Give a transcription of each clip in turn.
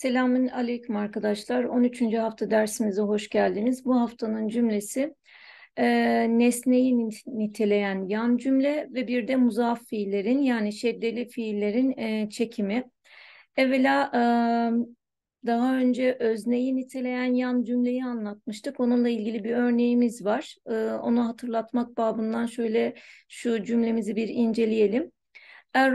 Selamün aleyküm arkadaşlar. 13. hafta dersimize hoş geldiniz. Bu haftanın cümlesi e, nesneyi niteleyen yan cümle ve bir de muzaf fiillerin yani şeddeli fiillerin e, çekimi. Evvela e, daha önce özneyi niteleyen yan cümleyi anlatmıştık. Onunla ilgili bir örneğimiz var. E, onu hatırlatmak babından şöyle şu cümlemizi bir inceleyelim. Er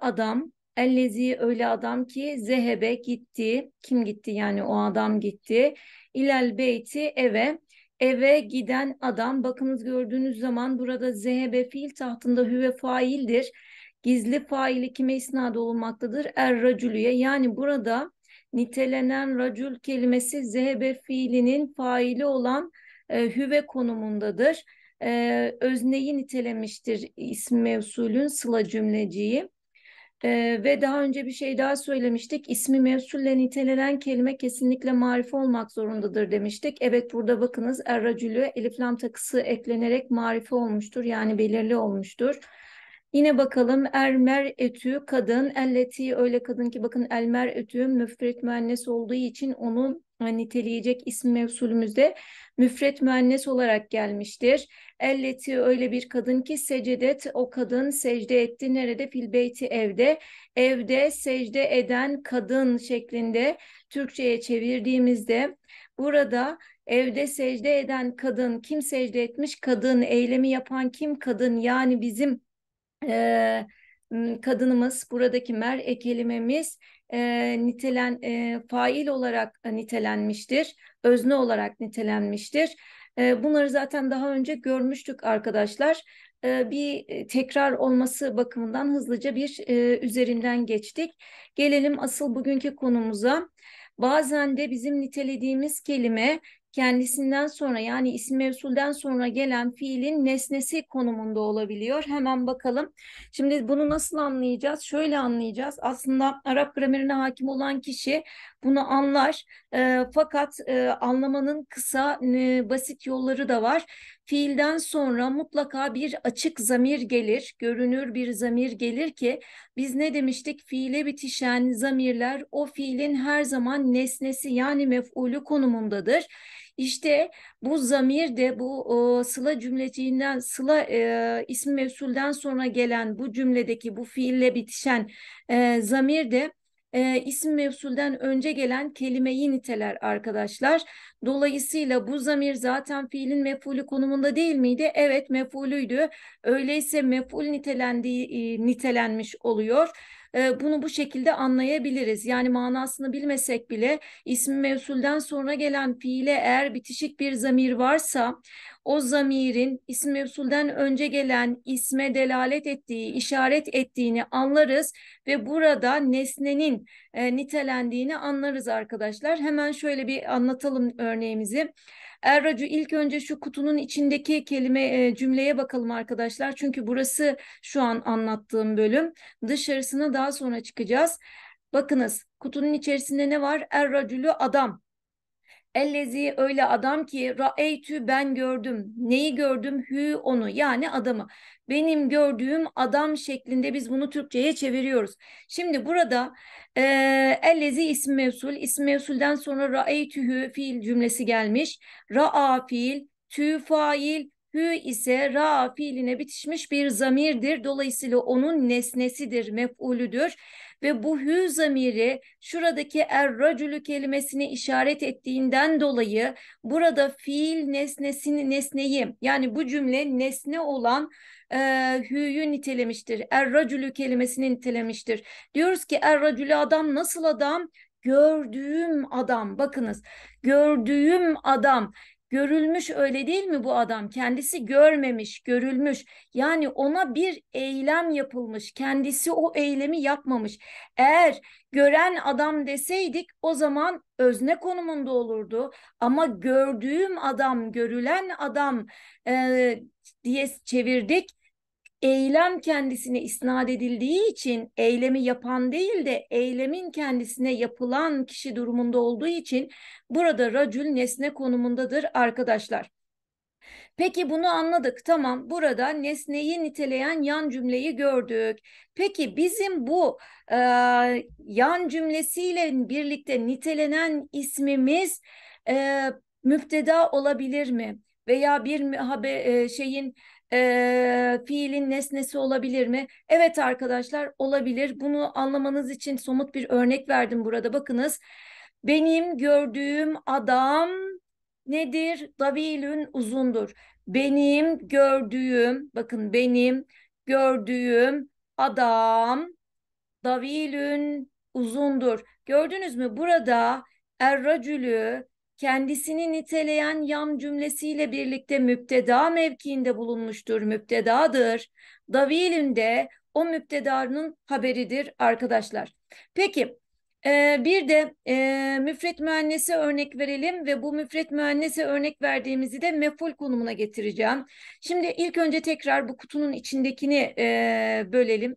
adam Ellezi öyle adam ki zehebe gitti. Kim gitti yani o adam gitti. İlel beyti eve. Eve giden adam bakınız gördüğünüz zaman burada zehebe fiil tahtında hüve faildir. Gizli faili kime isnad olmaktadır? Er racülüye. Yani burada nitelenen racül kelimesi zehebe fiilinin faili olan e, hüve konumundadır. E, özneyi nitelemiştir ismi mevsulün sıla cümleciyi. Ee, ve daha önce bir şey daha söylemiştik. İsmi mevsulle nitelenen kelime kesinlikle marife olmak zorundadır demiştik. Evet burada bakınız erracülü eliflam takısı eklenerek marife olmuştur. Yani belirli olmuştur. Yine bakalım ermer etü kadın elleti öyle kadın ki bakın elmer etü müfret müennes olduğu için onun niteleyecek isim mevsulümüzde müfret müennes olarak gelmiştir. Elleti öyle bir kadın ki secedet o kadın secde etti nerede fil evde evde secde eden kadın şeklinde Türkçe'ye çevirdiğimizde burada evde secde eden kadın kim secde etmiş kadın eylemi yapan kim kadın yani bizim e, kadınımız buradaki mer e kelimemiz e, nitelen e, fail olarak e, nitelenmiştir, özne olarak nitelenmiştir. E, bunları zaten daha önce görmüştük arkadaşlar. E, bir e, tekrar olması bakımından hızlıca bir e, üzerinden geçtik. Gelelim asıl bugünkü konumuza. Bazen de bizim nitelediğimiz kelime kendisinden sonra yani isim mevsulden sonra gelen fiilin nesnesi konumunda olabiliyor. Hemen bakalım. Şimdi bunu nasıl anlayacağız? Şöyle anlayacağız. Aslında Arap gramerine hakim olan kişi bunu anlar. E, fakat e, anlamanın kısa e, basit yolları da var. Fiilden sonra mutlaka bir açık zamir gelir, görünür bir zamir gelir ki biz ne demiştik? Fiile bitişen zamirler o fiilin her zaman nesnesi yani mef'ulü konumundadır. İşte bu zamir de bu e, sıla cümleciğinden sıla e, ismi mevsulden sonra gelen bu cümledeki bu fiille bitişen e, zamir de e, isim mevsulden önce gelen kelimeyi niteler arkadaşlar. Dolayısıyla bu zamir zaten fiilin mefulü konumunda değil miydi? Evet mefulüydü. Öyleyse meful nitelendiği e, nitelenmiş oluyor bunu bu şekilde anlayabiliriz. Yani manasını bilmesek bile ismi mevsulden sonra gelen fiile eğer bitişik bir zamir varsa o zamirin ismi mevsulden önce gelen isme delalet ettiği, işaret ettiğini anlarız ve burada nesnenin e, nitelendiğini anlarız arkadaşlar. Hemen şöyle bir anlatalım örneğimizi. Erracu ilk önce şu kutunun içindeki kelime e, cümleye bakalım arkadaşlar. Çünkü burası şu an anlattığım bölüm. Dışarısına daha sonra çıkacağız. Bakınız kutunun içerisinde ne var? Erracülü adam. Ellezi öyle adam ki ra'eytü ben gördüm. Neyi gördüm? Hü onu yani adamı. Benim gördüğüm adam şeklinde biz bunu Türkçe'ye çeviriyoruz. Şimdi burada e, ellezi ismi mevsul. İsmi mevsulden sonra hü fiil cümlesi gelmiş. Ra'a fiil, tü fail, hü ise ra fiiline bitişmiş bir zamirdir. Dolayısıyla onun nesnesidir, mef'ulüdür ve bu hü zamiri şuradaki er racülü kelimesini işaret ettiğinden dolayı burada fiil nesnesini nesneyi yani bu cümle nesne olan e, hüyü nitelemiştir. Er racülü kelimesini nitelemiştir. Diyoruz ki er racülü adam nasıl adam? Gördüğüm adam bakınız gördüğüm adam görülmüş öyle değil mi bu adam? Kendisi görmemiş, görülmüş. Yani ona bir eylem yapılmış. Kendisi o eylemi yapmamış. Eğer gören adam deseydik o zaman özne konumunda olurdu. Ama gördüğüm adam, görülen adam e, diye çevirdik eylem kendisine isnat edildiği için eylemi yapan değil de eylemin kendisine yapılan kişi durumunda olduğu için burada racül nesne konumundadır arkadaşlar. Peki bunu anladık. Tamam burada nesneyi niteleyen yan cümleyi gördük. Peki bizim bu e, yan cümlesiyle birlikte nitelenen ismimiz e, müpteda olabilir mi? Veya bir haber, e, şeyin e, fiilin nesnesi olabilir mi? Evet arkadaşlar olabilir. Bunu anlamanız için somut bir örnek verdim burada. Bakınız benim gördüğüm adam nedir? Davilün uzundur. Benim gördüğüm bakın benim gördüğüm adam davilün uzundur. Gördünüz mü? Burada erracülü kendisini niteleyen yam cümlesiyle birlikte müpteda mevkiinde bulunmuştur, müptedadır. Davilün de o müptedanın haberidir arkadaşlar. Peki e, bir de e, müfret müennese örnek verelim ve bu müfret müennese örnek verdiğimizi de meful konumuna getireceğim. Şimdi ilk önce tekrar bu kutunun içindekini e, bölelim,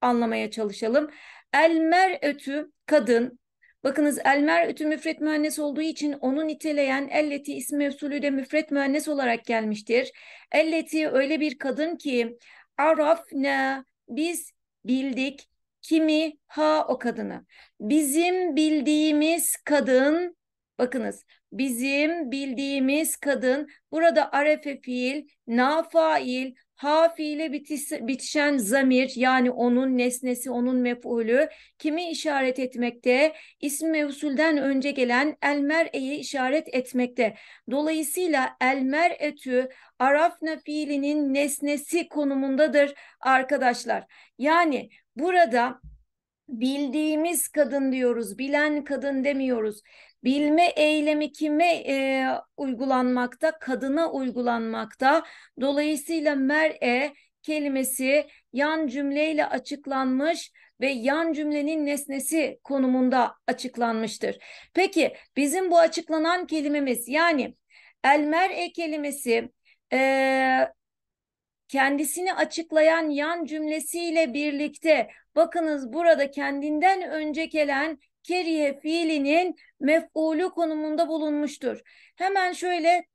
anlamaya çalışalım. El ötü kadın, Bakınız Elmer ütü müfret müennes olduğu için onu niteleyen elleti ismi usulüyle müfret müennes olarak gelmiştir. Elleti öyle bir kadın ki arafne biz bildik kimi ha o kadını. Bizim bildiğimiz kadın bakınız bizim bildiğimiz kadın burada arefe fiil, nafail, ha fiile bitiş, bitişen zamir yani onun nesnesi onun mef'ulü kimi işaret etmekte? İsmi mevsulden önce gelen elmer'eyi işaret etmekte. Dolayısıyla elmer'etü arafna fiilinin nesnesi konumundadır arkadaşlar. Yani burada bildiğimiz kadın diyoruz, bilen kadın demiyoruz. Bilme eylemi kime e, uygulanmakta? Kadına uygulanmakta. Dolayısıyla mer'e kelimesi yan cümleyle açıklanmış ve yan cümlenin nesnesi konumunda açıklanmıştır. Peki bizim bu açıklanan kelimemiz yani elmer'e kelimesi e, kendisini açıklayan yan cümlesiyle birlikte bakınız burada kendinden önce gelen keriye fiilinin mef'ulü konumunda bulunmuştur. Hemen şöyle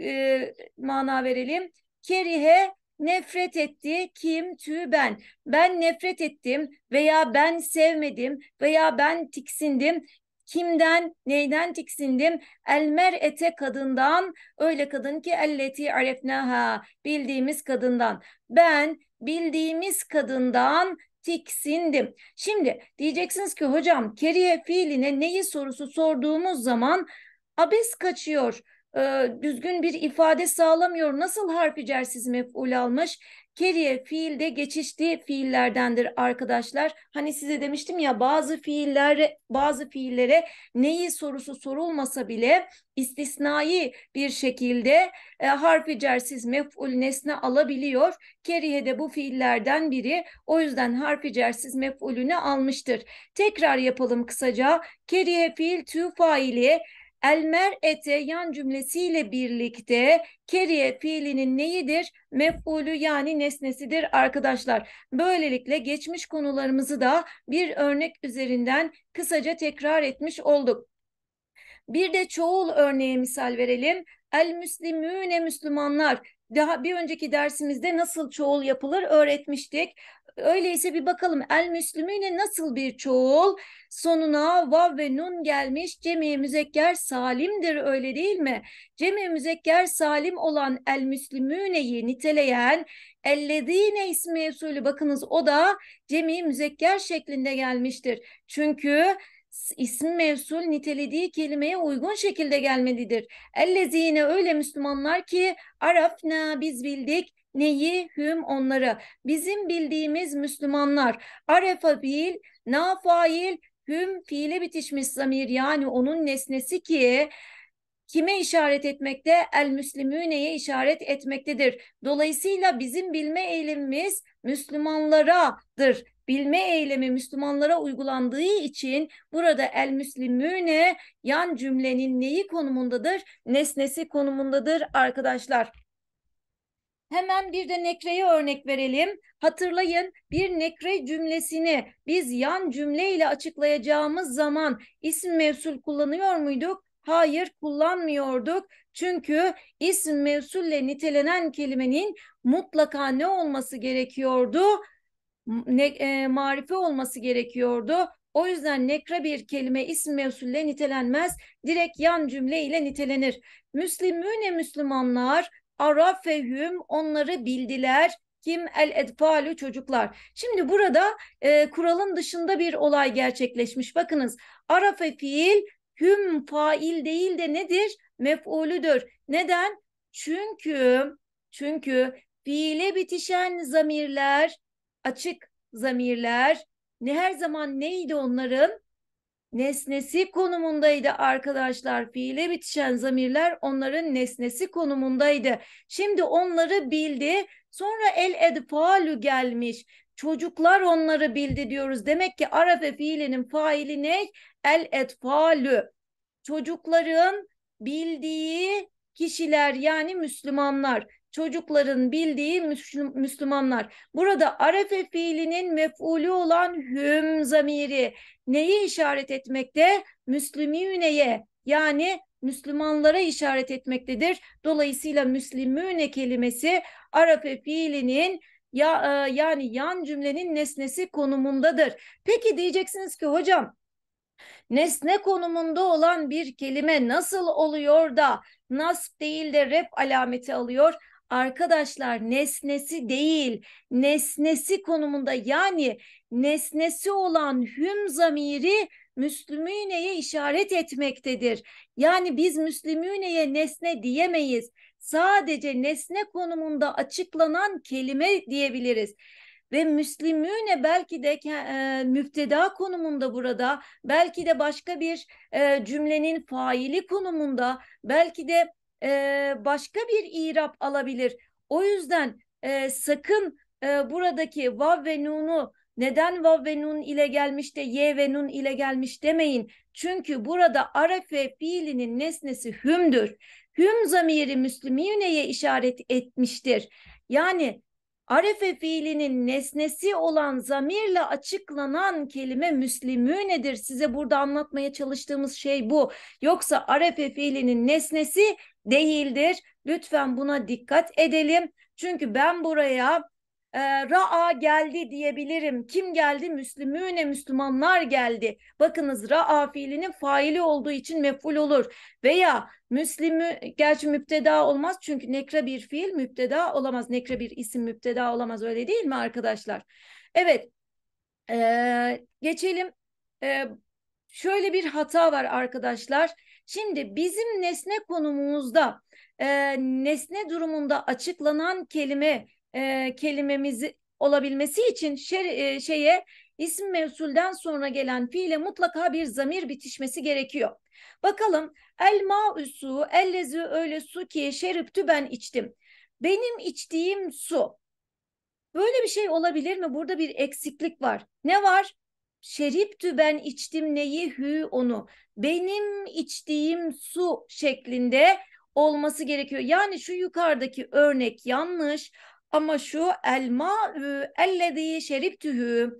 e, mana verelim. Kerihe nefret etti kim tü ben. Ben nefret ettim veya ben sevmedim veya ben tiksindim. Kimden, neyden tiksindim? Elmer ete kadından, öyle kadın ki elleti arefnaha, bildiğimiz kadından. Ben bildiğimiz kadından tiksindim. Şimdi diyeceksiniz ki hocam keriye fiiline neyi sorusu sorduğumuz zaman abes kaçıyor. Ee, düzgün bir ifade sağlamıyor. Nasıl harf icersiz mef'ul almış? Carrier fiil de geçişli fiillerdendir arkadaşlar. Hani size demiştim ya bazı fiillere bazı fiillere neyi sorusu sorulmasa bile istisnai bir şekilde e, harfi cersiz mef'ul nesne alabiliyor. Kerihe de bu fiillerden biri. O yüzden harfi cersiz mef'ulünü almıştır. Tekrar yapalım kısaca. Kerihe fiil tü faili Elmer ete yan cümlesiyle birlikte keriye fiilinin neyidir? Mef'ulü yani nesnesidir arkadaşlar. Böylelikle geçmiş konularımızı da bir örnek üzerinden kısaca tekrar etmiş olduk. Bir de çoğul örneğe misal verelim. El müslimüne Müslümanlar daha bir önceki dersimizde nasıl çoğul yapılır öğretmiştik. Öyleyse bir bakalım el Müslümüne nasıl bir çoğul sonuna vav ve nun gelmiş cemi müzekker salimdir öyle değil mi? Cemi müzekker salim olan el müslümüneyi niteleyen ellezine ismi usulü bakınız o da cemi müzekker şeklinde gelmiştir. Çünkü isim mevsul nitelediği kelimeye uygun şekilde gelmelidir. Ellezine öyle Müslümanlar ki arafna biz bildik neyi hüm onları bizim bildiğimiz Müslümanlar arefa bil na fail hüm fiile bitişmiş zamir yani onun nesnesi ki kime işaret etmekte? El Müslümüne'ye işaret etmektedir. Dolayısıyla bizim bilme eylemimiz Müslümanlaradır bilme eylemi Müslümanlara uygulandığı için burada el müslimüne yan cümlenin neyi konumundadır? Nesnesi konumundadır arkadaşlar. Hemen bir de nekreye örnek verelim. Hatırlayın bir nekre cümlesini biz yan cümle ile açıklayacağımız zaman isim mevsul kullanıyor muyduk? Hayır kullanmıyorduk. Çünkü isim mevsulle nitelenen kelimenin mutlaka ne olması gerekiyordu? ne, e, marife olması gerekiyordu. O yüzden nekra bir kelime isim mevsulle nitelenmez, direkt yan cümle ile nitelenir. Müslümüne Müslümanlar, arafehüm onları bildiler, kim el edfalu çocuklar. Şimdi burada e, kuralın dışında bir olay gerçekleşmiş. Bakınız arafe fiil hüm fail değil de nedir? Mef'ulüdür. Neden? Çünkü çünkü fiile bitişen zamirler açık zamirler ne her zaman neydi onların? Nesnesi konumundaydı arkadaşlar. Fiile bitişen zamirler onların nesnesi konumundaydı. Şimdi onları bildi. Sonra el edfa'lu gelmiş. Çocuklar onları bildi diyoruz. Demek ki arafe fiilinin faili ne? El edfa'lu Çocukların bildiği kişiler yani Müslümanlar çocukların bildiği Müslümanlar. Burada arefe fiilinin mef'ulü olan hüm zamiri neyi işaret etmekte? Müslümüneye yani Müslümanlara işaret etmektedir. Dolayısıyla Müslümüne kelimesi arefe fiilinin ya, e, yani yan cümlenin nesnesi konumundadır. Peki diyeceksiniz ki hocam nesne konumunda olan bir kelime nasıl oluyor da nasb değil de rep alameti alıyor? arkadaşlar nesnesi değil nesnesi konumunda yani nesnesi olan hüm zamiri Müslümüne'ye işaret etmektedir. Yani biz Müslümüne'ye nesne diyemeyiz. Sadece nesne konumunda açıklanan kelime diyebiliriz ve Müslümüne belki de e, müfteda konumunda burada belki de başka bir e, cümlenin faili konumunda belki de e, başka bir irap alabilir. O yüzden e, sakın e, buradaki vav ve nunu neden vav ve nun ile gelmiş de ye ve nun ile gelmiş demeyin. Çünkü burada arefe fiilinin nesnesi hümdür. Hüm zamiri müslümiyüneye işaret etmiştir. Yani arefe fiilinin nesnesi olan zamirle açıklanan kelime müslümünedir. Size burada anlatmaya çalıştığımız şey bu. Yoksa arefe fiilinin nesnesi değildir. Lütfen buna dikkat edelim. Çünkü ben buraya e, Ra'a geldi diyebilirim. Kim geldi? Müslümüne Müslümanlar geldi. Bakınız Ra'a fiilinin faili olduğu için meful olur. Veya Müslümü gerçi müpteda olmaz çünkü nekre bir fiil müpteda olamaz. Nekre bir isim müpteda olamaz öyle değil mi arkadaşlar? Evet e, geçelim. E, şöyle bir hata var arkadaşlar. Şimdi bizim nesne konumumuzda e, nesne durumunda açıklanan kelime e, kelimemizi olabilmesi için şer, e, şeye isim mevsulden sonra gelen fiile mutlaka bir zamir bitişmesi gerekiyor. Bakalım el ma'usu ellezi öyle su ki şeriptü ben içtim. Benim içtiğim su. Böyle bir şey olabilir mi? Burada bir eksiklik var. Ne var? şeriptü ben içtim neyi hü onu benim içtiğim su şeklinde olması gerekiyor. Yani şu yukarıdaki örnek yanlış ama şu elma ellezî şeriptühü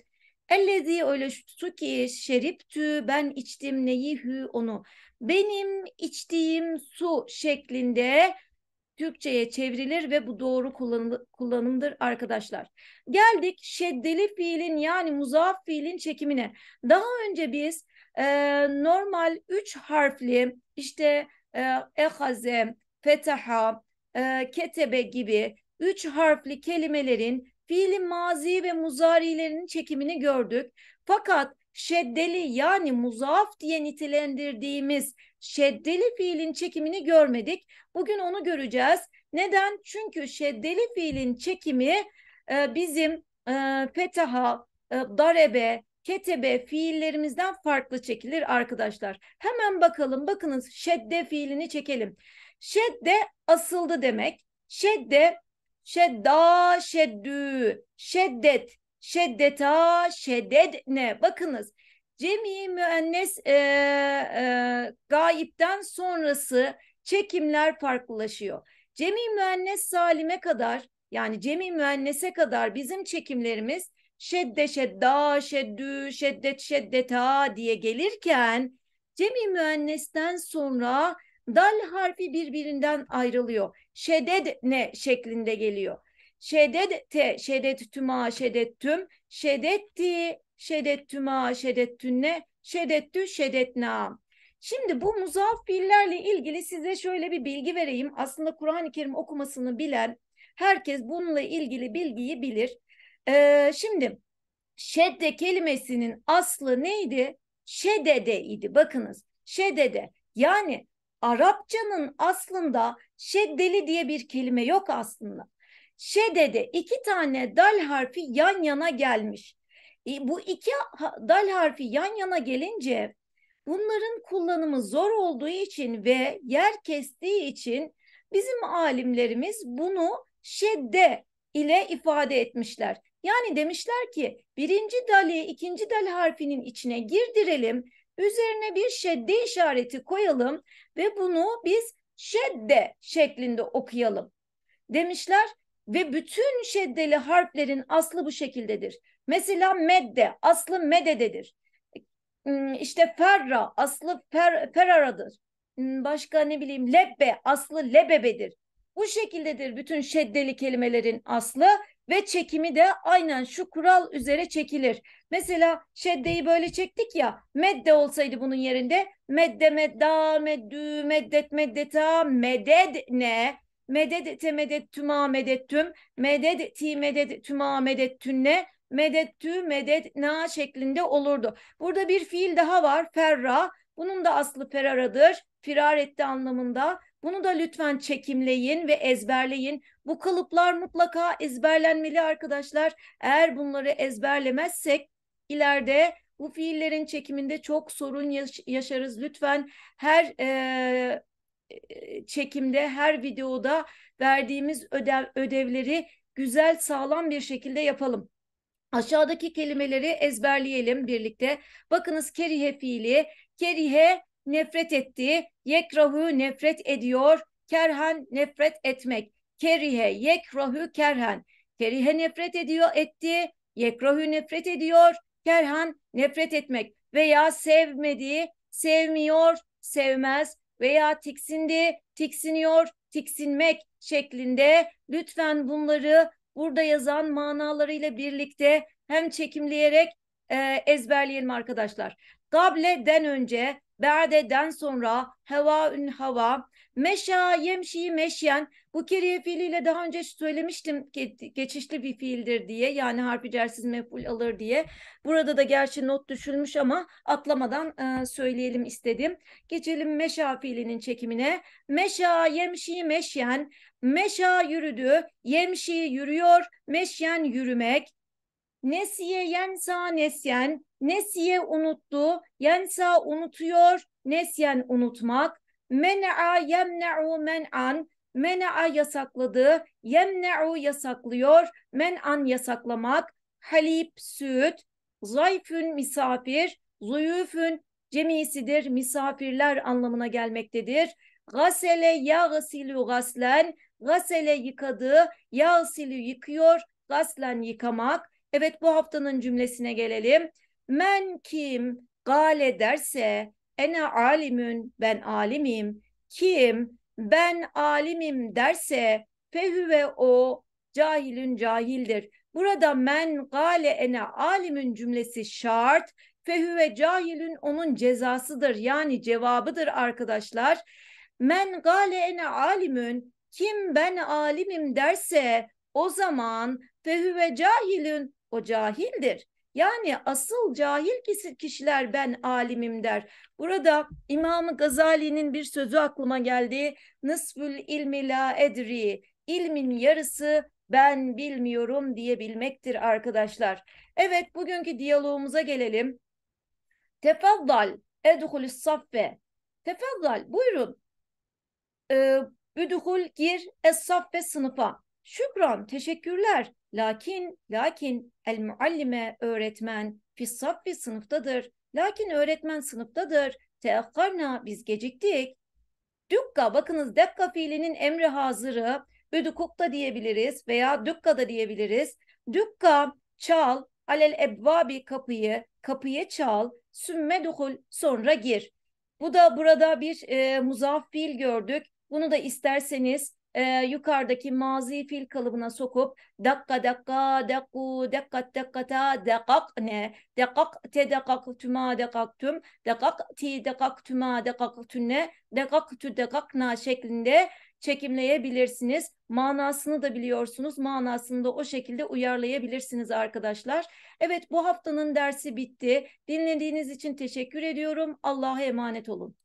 ellezî öyle su ki şeriptü ben içtim neyi hü onu benim içtiğim su şeklinde Türkçe'ye çevrilir ve bu doğru kullanımdır arkadaşlar. Geldik şeddeli fiilin yani muzaaf fiilin çekimine. Daha önce biz e, normal üç harfli işte e, ehaze, fetaha, e, ketebe gibi üç harfli kelimelerin fiilin mazi ve muzarilerinin çekimini gördük. Fakat şeddeli yani muzaaf diye nitelendirdiğimiz şeddeli fiilin çekimini görmedik. Bugün onu göreceğiz. Neden? Çünkü şeddeli fiilin çekimi e, bizim e, fetaha, e, darebe, ketebe fiillerimizden farklı çekilir arkadaşlar. Hemen bakalım bakınız şedde fiilini çekelim. Şedde asıldı demek. Şedde şedda şeddü şeddet şeddeta şeddedne. Bakınız cemi müennes e, e, gaipten sonrası çekimler farklılaşıyor. Cemi müennes salime kadar yani cemi müennese kadar bizim çekimlerimiz şedde şedda şeddü şeddet şeddeta diye gelirken cemi müennesten sonra dal harfi birbirinden ayrılıyor. Şeded ne şeklinde geliyor şeddete, şeddettüma, şeddettüm, şeddetti, şeddettüma, şeddettünne, şeddettü, şeddetna. Şimdi bu muzaf fiillerle ilgili size şöyle bir bilgi vereyim. Aslında Kur'an-ı Kerim okumasını bilen herkes bununla ilgili bilgiyi bilir. Ee, şimdi şedde kelimesinin aslı neydi? Şedede idi. Bakınız şedede yani Arapçanın aslında şeddeli diye bir kelime yok aslında şedede iki tane dal harfi yan yana gelmiş. E, bu iki dal harfi yan yana gelince bunların kullanımı zor olduğu için ve yer kestiği için bizim alimlerimiz bunu şedde ile ifade etmişler. Yani demişler ki birinci dali ikinci dal harfinin içine girdirelim, üzerine bir şedde işareti koyalım ve bunu biz şedde şeklinde okuyalım. Demişler ve bütün şeddeli harflerin aslı bu şekildedir. Mesela medde, aslı medededir. Hmm, işte ferra, aslı fer, feraradır. Hmm, başka ne bileyim lebbe, aslı lebebedir. Bu şekildedir bütün şeddeli kelimelerin aslı ve çekimi de aynen şu kural üzere çekilir. Mesela şeddeyi böyle çektik ya medde olsaydı bunun yerinde medde medda meddü meddet meddeta meded ne medet te medet tüma medet tüm, medet ti medet tüma medet tünne, medet tü medet na şeklinde olurdu. Burada bir fiil daha var ferra. Bunun da aslı feraradır. Firar etti anlamında. Bunu da lütfen çekimleyin ve ezberleyin. Bu kalıplar mutlaka ezberlenmeli arkadaşlar. Eğer bunları ezberlemezsek ileride bu fiillerin çekiminde çok sorun yaş yaşarız. Lütfen her e, çekimde, her videoda verdiğimiz ödev, ödevleri güzel, sağlam bir şekilde yapalım. Aşağıdaki kelimeleri ezberleyelim birlikte. Bakınız kerihe fiili. Kerihe nefret etti. Yekrahu nefret ediyor. Kerhen nefret etmek. Kerihe yekrahu kerhen. Kerihe nefret ediyor etti. Yekrahu nefret ediyor. Kerhen nefret etmek veya sevmediği sevmiyor sevmez veya tiksindi, tiksiniyor, tiksinmek şeklinde lütfen bunları burada yazan manalarıyla birlikte hem çekimleyerek e, ezberleyelim arkadaşlar. Gable'den önce, ba'de'den sonra, hava ün hava, Meşa, yemşi, meşyen. Bu keriye fiiliyle daha önce söylemiştim geçişli bir fiildir diye. Yani harfi cersiz meful alır diye. Burada da gerçi not düşülmüş ama atlamadan e, söyleyelim istedim. Geçelim meşa fiilinin çekimine. Meşa, yemşi, meşyen. Meşa yürüdü, yemşi yürüyor, meşyen yürümek. Nesiye yensa nesyen, nesiye unuttu, yensa unutuyor, nesyen unutmak. Men'a yemne'u men'an mena'a yasakladı, yemne'u yasaklıyor, men'an yasaklamak, halip, süt, zayfün misafir, zuyufün cemisidir, misafirler anlamına gelmektedir. Gasele yağsilü gaslen, gasele yıkadı, yağsilü yıkıyor, gaslen yıkamak. Evet bu haftanın cümlesine gelelim. Men kim gale derse, ene alimün ben alimim kim ben alimim derse ve o cahilün cahildir. Burada men gale ene alimün cümlesi şart ve cahilün onun cezasıdır yani cevabıdır arkadaşlar. Men gale ene alimün kim ben alimim derse o zaman ve cahilün o cahildir. Yani asıl cahil kişiler ben alimim der. Burada İmam Gazali'nin bir sözü aklıma geldi. Nısfül ilmi la edri. İlmin yarısı ben bilmiyorum diyebilmektir arkadaşlar. Evet bugünkü diyalogumuza gelelim. Tefaddal edhulü saffe. Tefaddal buyurun. Ee, Üdhul gir es saffe sınıfa. Şükran teşekkürler. Lakin, lakin el muallime öğretmen fissaf bir sınıftadır. Lakin öğretmen sınıftadır. Teakkarna biz geciktik. Dükka bakınız dakka fiilinin emri hazırı. Üdukukta diyebiliriz veya dükka da diyebiliriz. Dükka çal, alel ebvabi kapıyı, kapıya çal, sümme duhul sonra gir. Bu da burada bir e, muzaf fiil gördük. Bunu da isterseniz e, yukarıdaki mazi fil kalıbına sokup dakka dakka dakku dakkat dakkata dakak ne dakak te dakak tüma dakak tüm dakak ti dakak tüma dakak tünne dakak tü dakak na şeklinde çekimleyebilirsiniz. Manasını da biliyorsunuz. Manasını da o şekilde uyarlayabilirsiniz arkadaşlar. Evet bu haftanın dersi bitti. Dinlediğiniz için teşekkür ediyorum. Allah'a emanet olun.